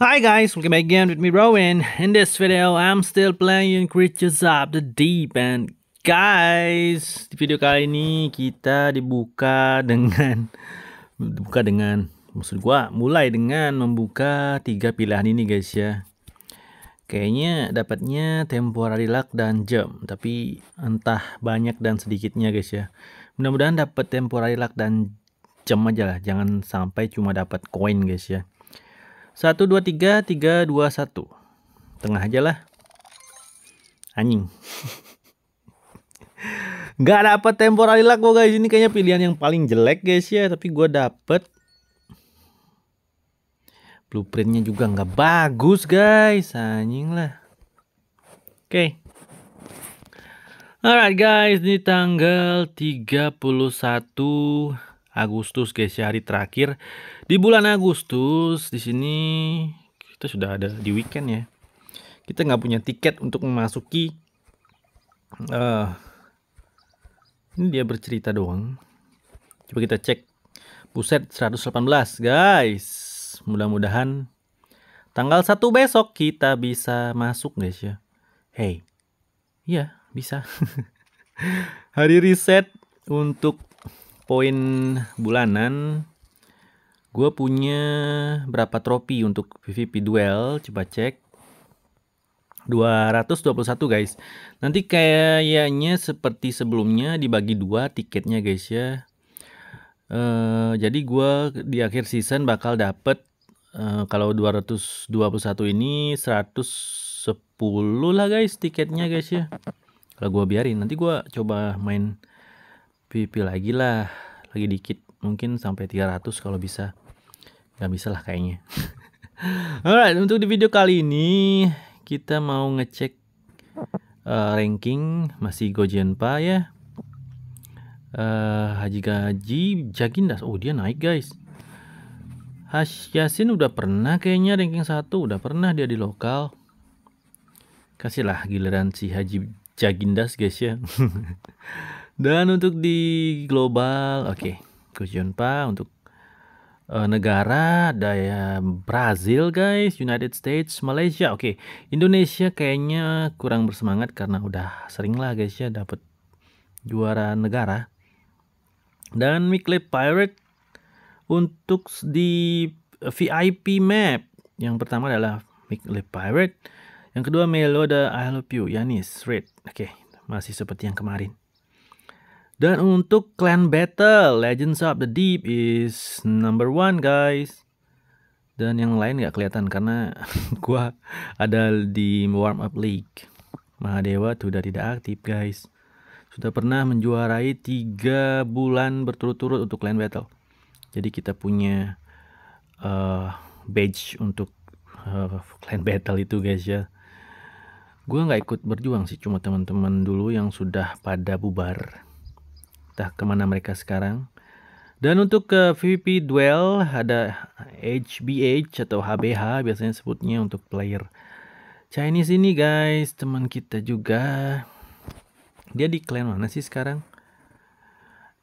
Hi guys, welcome back again with me Rowan. In this video, I'm still playing Creatures of the Deep and guys, di video kali ini kita dibuka dengan dibuka dengan maksud gua mulai dengan membuka tiga pilihan ini guys ya. Kayaknya dapatnya temporary luck dan jam, tapi entah banyak dan sedikitnya guys ya. Mudah-mudahan dapat temporary luck dan jam aja lah, jangan sampai cuma dapat koin guys ya. 1, 2, 3, 3, 2, 1. Tengah aja lah. Anjing. Gak dapet temporary luck gue guys. Ini kayaknya pilihan yang paling jelek guys ya. Tapi gue dapet. Blueprintnya juga gak bagus guys. Anjing lah. Oke. Okay. Alright guys. Ini tanggal 31 31 Agustus guys ya hari terakhir di bulan Agustus di sini kita sudah ada di weekend ya kita nggak punya tiket untuk memasuki uh, ini dia bercerita doang coba kita cek buset 118 guys mudah-mudahan tanggal 1 besok kita bisa masuk guys ya hey iya bisa hari reset untuk poin bulanan gue punya berapa trofi untuk PvP duel coba cek 221 guys nanti kayaknya seperti sebelumnya dibagi dua tiketnya guys ya uh, jadi gue di akhir season bakal dapet uh, kalau 221 ini 110 lah guys tiketnya guys ya kalau gue biarin nanti gue coba main PVP lagi lah lagi dikit mungkin sampai 300 kalau bisa nggak bisa lah kayaknya alright untuk di video kali ini kita mau ngecek uh, ranking masih Gojenpa ya uh, Haji Gaji Jagindas oh dia naik guys Hash Yasin udah pernah kayaknya ranking 1 udah pernah dia di lokal kasihlah giliran si Haji Jagindas guys ya Dan untuk di global, oke, okay. Kusion Pa untuk uh, negara daya Brazil guys, United States, Malaysia. Oke, okay. Indonesia kayaknya kurang bersemangat karena udah sering lah guys ya dapat juara negara. Dan Mikley Pirate untuk di VIP map yang pertama adalah Mikley Pirate, yang kedua Melo ada I Love You, Yanis, Red. Oke, okay. masih seperti yang kemarin. Dan untuk clan battle, Legends of the Deep is number one guys. Dan yang lain gak kelihatan karena gua ada di warm up league. Mahadewa sudah tidak aktif guys. Sudah pernah menjuarai 3 bulan berturut-turut untuk clan battle. Jadi kita punya uh, badge untuk uh, clan battle itu guys ya. Gue gak ikut berjuang sih, cuma teman-teman dulu yang sudah pada bubar entah kemana mereka sekarang. Dan untuk ke PvP duel ada HBH atau HBH biasanya sebutnya untuk player Chinese ini guys, teman kita juga. Dia di clan mana sih sekarang?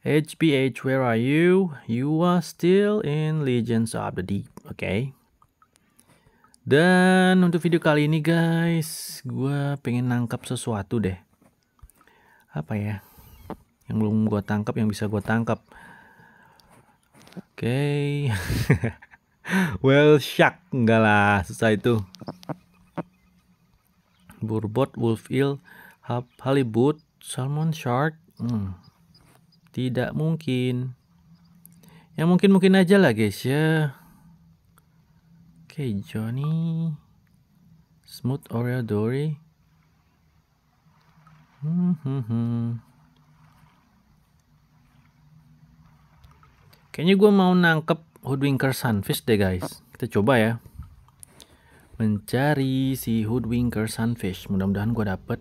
HBH, where are you? You are still in Legends of the Deep, oke? Okay? Dan untuk video kali ini guys, gue pengen nangkap sesuatu deh. Apa ya? yang belum gue tangkap yang bisa gue tangkap oke okay. well shark enggak lah susah itu burbot wolf eel halibut salmon shark hmm. tidak mungkin yang mungkin mungkin aja lah guys ya oke okay, Johnny smooth oreo Dory hmm, hmm, hmm. Kayaknya gue mau nangkep hoodwinker sunfish deh guys. Kita coba ya. Mencari si hoodwinker sunfish. Mudah-mudahan gue dapet.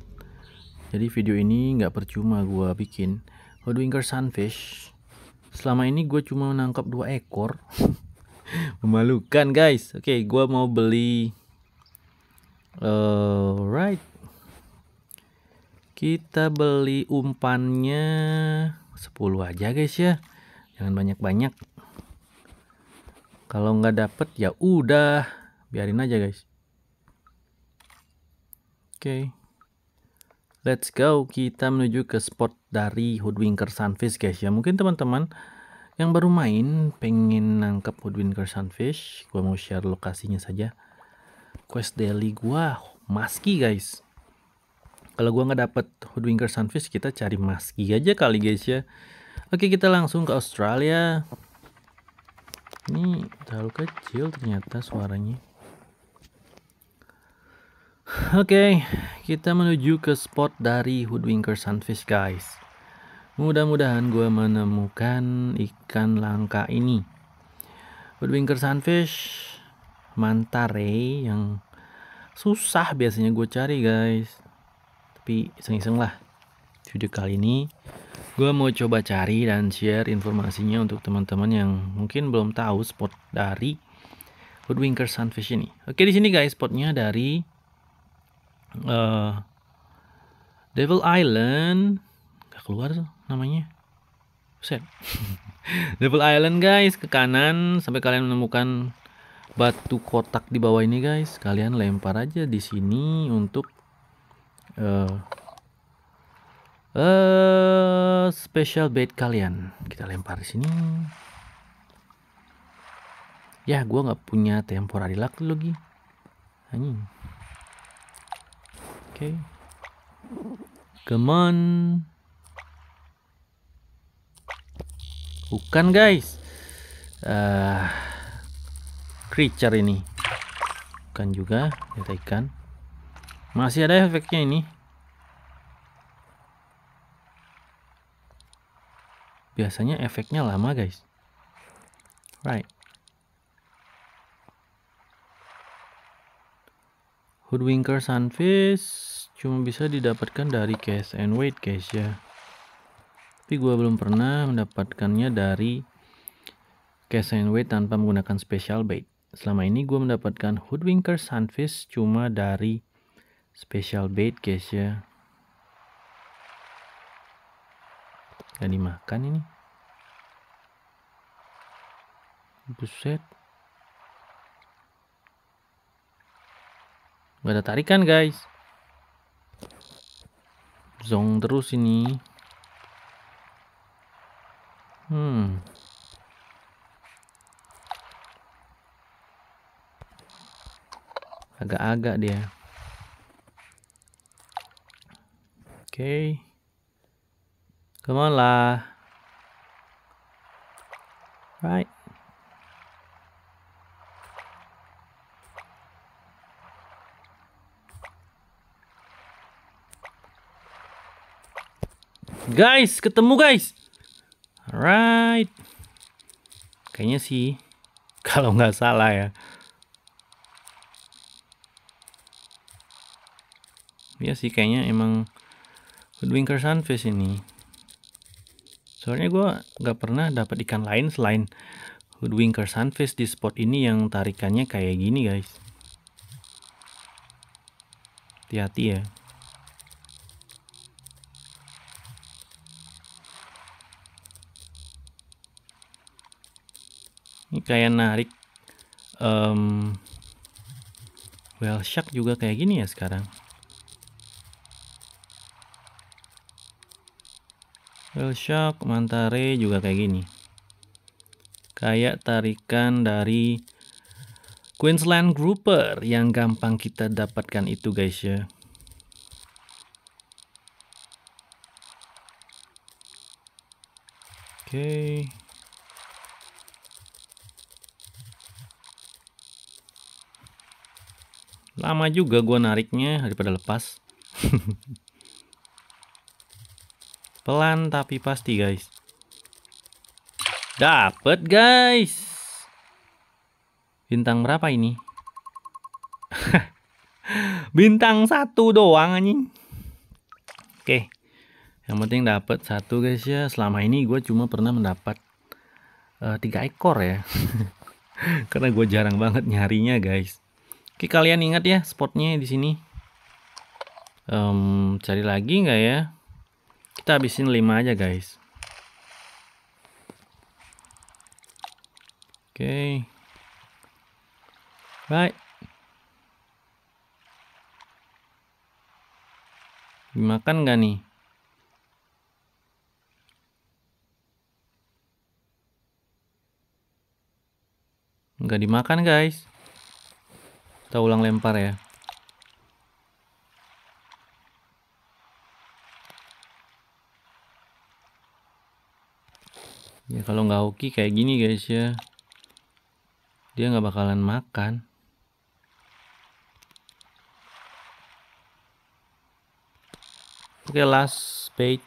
Jadi video ini gak percuma gue bikin. Hoodwinker sunfish. Selama ini gue cuma nangkep dua ekor. Memalukan guys. Oke, okay, gue mau beli. Alright. Kita beli umpannya 10 aja guys ya jangan banyak-banyak kalau nggak dapet ya udah biarin aja guys oke okay. let's go kita menuju ke spot dari hoodwinker sunfish guys ya mungkin teman-teman yang baru main pengen nangkep hoodwinker sunfish gua mau share lokasinya saja quest daily gua maski guys kalau gua nggak dapet hoodwinker sunfish kita cari maski aja kali guys ya Oke, kita langsung ke Australia. Ini terlalu kecil ternyata suaranya. Oke, kita menuju ke spot dari Hoodwinker Sunfish, guys. Mudah-mudahan gue menemukan ikan langka ini. Hoodwinker Sunfish mantare yang susah biasanya gue cari, guys. Tapi iseng-iseng lah. Video kali ini gue mau coba cari dan share informasinya untuk teman-teman yang mungkin belum tahu spot dari Woodwinker Sunfish ini. Oke di sini guys spotnya dari uh, Devil Island, gak keluar namanya. Set. Devil Island guys ke kanan sampai kalian menemukan batu kotak di bawah ini guys. Kalian lempar aja di sini untuk uh, uh, special bait kalian kita lempar di sini ya gue nggak punya temporary luck lagi anjing oke okay. come on bukan guys uh, creature ini bukan juga kita ya, ikan masih ada efeknya ini biasanya efeknya lama guys right Hoodwinker Sunfish cuma bisa didapatkan dari cash and wait guys ya. Tapi gue belum pernah mendapatkannya dari cash and wait tanpa menggunakan special bait. Selama ini gue mendapatkan Hoodwinker Sunfish cuma dari special bait guys ya. Gak dimakan ini. Buset. Gak ada tarikan guys. Zong terus ini. Hmm. Agak-agak dia. Oke. Okay. Come on lah. Right. Guys, ketemu guys. Alright. Kayaknya sih kalau nggak salah ya. Iya sih kayaknya emang Hoodwinker Sunfish ini soalnya gue nggak pernah dapat ikan lain selain hoodwinker sunfish di spot ini yang tarikannya kayak gini guys hati-hati ya ini kayak narik um, mmm, well shark juga kayak gini ya sekarang shock, Mantare juga kayak gini kayak tarikan dari Queensland Grouper yang gampang kita dapatkan itu guys ya oke okay. lama juga gua nariknya daripada lepas Pelan tapi pasti guys. dapet guys. Bintang berapa ini? Bintang satu doang anjing. Oke. Yang penting dapat satu guys ya. Selama ini gue cuma pernah mendapat uh, tiga ekor ya. Karena gue jarang banget nyarinya guys. Oke kalian ingat ya spotnya di sini. Um, cari lagi nggak ya? Kita habisin 5 aja guys. Oke. Okay. Dimakan gak nih? gak dimakan guys. Kita ulang lempar ya. ya kalau nggak hoki kayak gini guys ya dia nggak bakalan makan oke last bait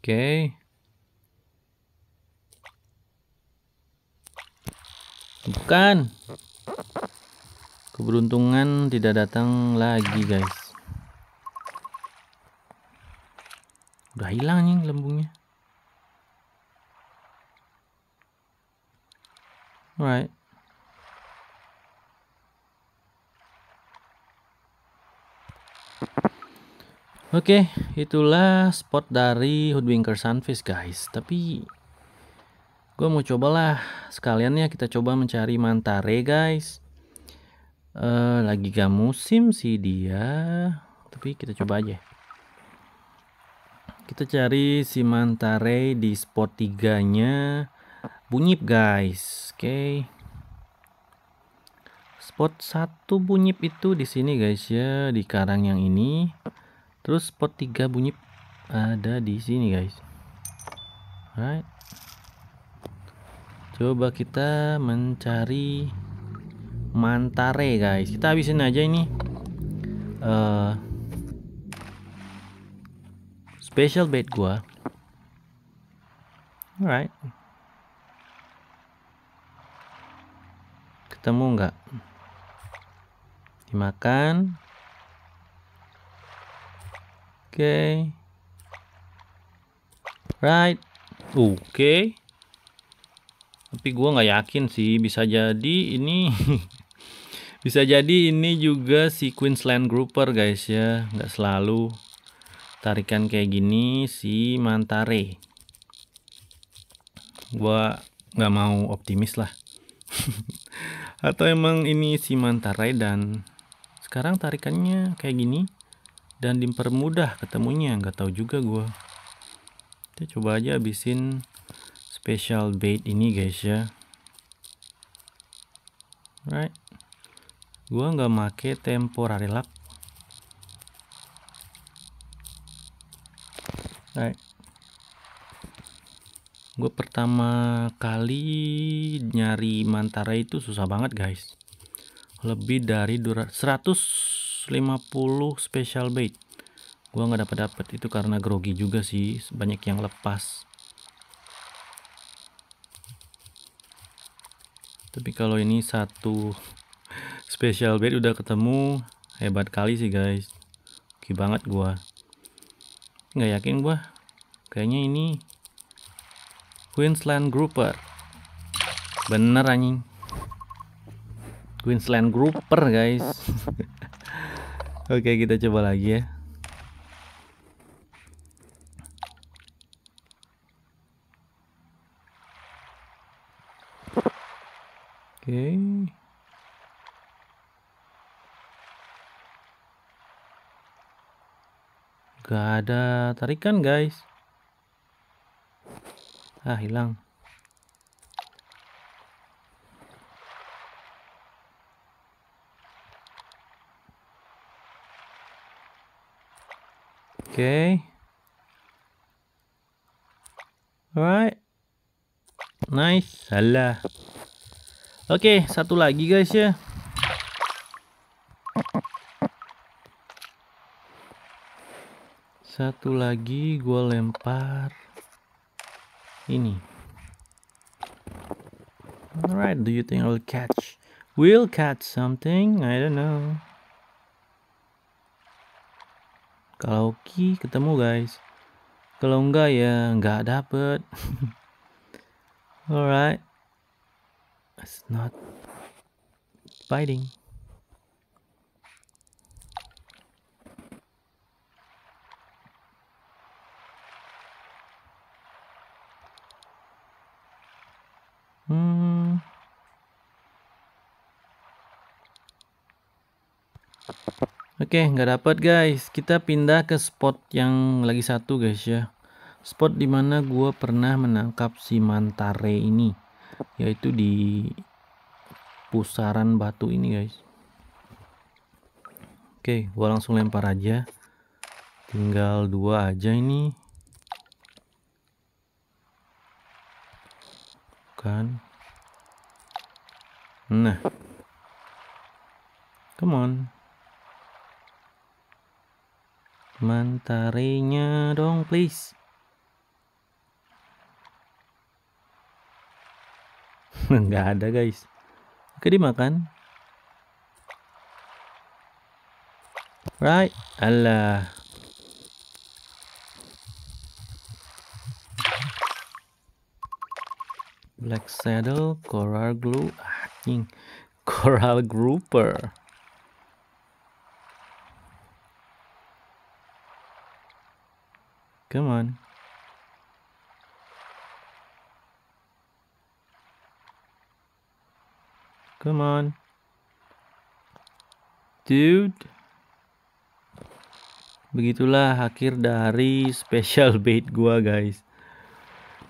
oke bukan keberuntungan tidak datang lagi guys Udah hilang nih lembungnya. Right. Oke, okay, itulah spot dari Hoodwinker Sunfish guys. Tapi gue mau cobalah sekalian ya kita coba mencari mantare guys. Uh, lagi gak musim sih dia, tapi kita coba aja. Kita cari si mantare di spot tiganya bunyip guys. Oke. Okay. Spot satu bunyip itu di sini guys ya, di karang yang ini. Terus spot tiga bunyip ada di sini guys. Alright. Coba kita mencari mantare guys. Kita habisin aja ini. Uh, Special bait gua. Alright. Ketemu nggak? Dimakan. Oke. Okay. Right. Oke. Okay. Tapi gua nggak yakin sih bisa jadi ini bisa jadi ini juga si Queensland Grouper guys ya, nggak selalu tarikan kayak gini si mantare gua nggak mau optimis lah atau emang ini si mantare dan sekarang tarikannya kayak gini dan dipermudah ketemunya nggak tahu juga gua kita coba aja habisin special bait ini guys ya right gua nggak make temporary lock Hai. Gue pertama kali nyari mantara itu susah banget guys. Lebih dari 150 special bait. Gue gak dapat dapet itu karena grogi juga sih, banyak yang lepas. Tapi kalau ini satu special bait udah ketemu, hebat kali sih guys. Oke banget gue nggak yakin gua kayaknya ini Queensland Grouper bener anjing Queensland Grouper guys oke kita coba lagi ya gak ada tarikan guys ah hilang oke okay. alright nice salah oke okay, satu lagi guys ya satu lagi gue lempar ini alright do you think I'll catch will catch something I don't know kalau ki ketemu guys kalau enggak ya enggak dapet alright it's not biting Hmm. Oke, okay, nggak dapat guys. Kita pindah ke spot yang lagi satu guys ya. Spot dimana gue pernah menangkap si mantare ini, yaitu di pusaran batu ini guys. Oke, okay, gue langsung lempar aja. Tinggal dua aja ini. kan nah come on mantarinya dong please nggak ada guys oke dimakan right Allah Black Saddle, Coral Glue, anjing, ah, Coral Grouper. Come on. Come on. Dude. Begitulah akhir dari special bait gua, guys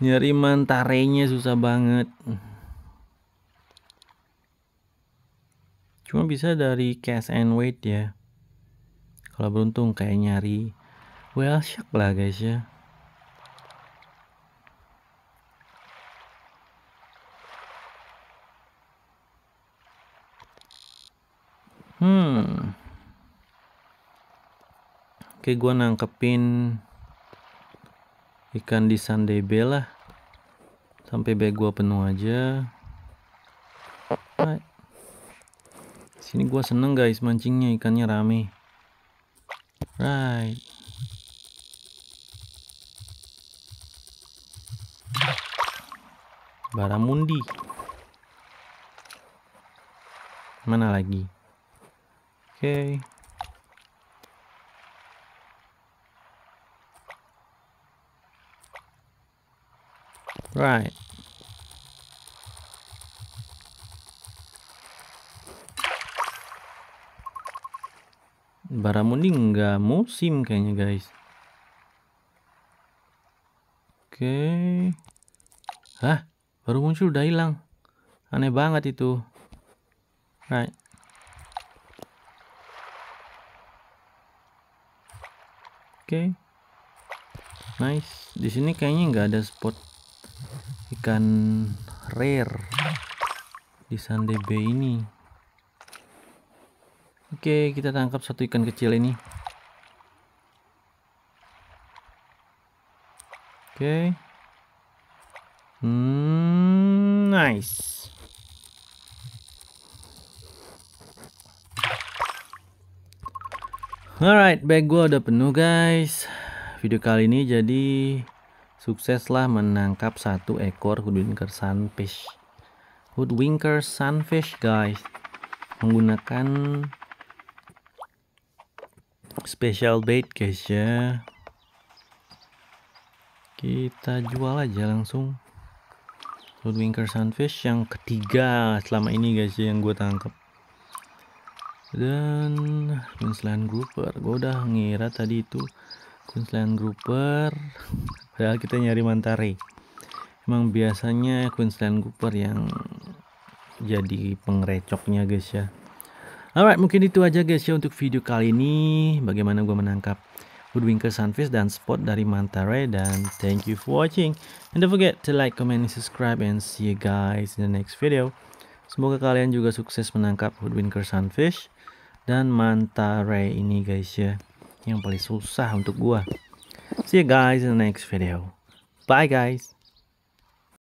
nyari mantarenya susah banget cuma bisa dari cash and wait ya kalau beruntung kayak nyari well, shock lah guys ya hmm oke gua nangkepin ikan di sandebe lah sampai bag gua penuh aja Hai. sini gua seneng guys mancingnya ikannya rame right baramundi mana lagi oke okay. Right. Baramundi nggak musim kayaknya guys. Oke. Okay. Hah? Baru muncul udah hilang. Aneh banget itu. Right. Oke. Okay. Nice. Di sini kayaknya nggak ada spot ikan rare di Sunday Bay ini oke kita tangkap satu ikan kecil ini oke hmm, nice alright bag gua udah penuh guys video kali ini jadi Sukseslah menangkap satu ekor hoodwinker sunfish. Hoodwinker sunfish guys menggunakan special bait guys ya. Kita jual aja langsung. Hoodwinker sunfish yang ketiga selama ini guys ya yang gue tangkap dan Queensland Grouper gue udah ngira tadi itu Queensland grouper padahal kita nyari mantare emang biasanya Queensland grouper yang jadi pengrecoknya guys ya alright mungkin itu aja guys ya untuk video kali ini bagaimana gue menangkap woodwinker sunfish dan spot dari mantare dan thank you for watching and don't forget to like comment and subscribe and see you guys in the next video semoga kalian juga sukses menangkap woodwinker sunfish dan mantare ini guys ya yang paling susah untuk gua. See you guys in the next video. Bye guys.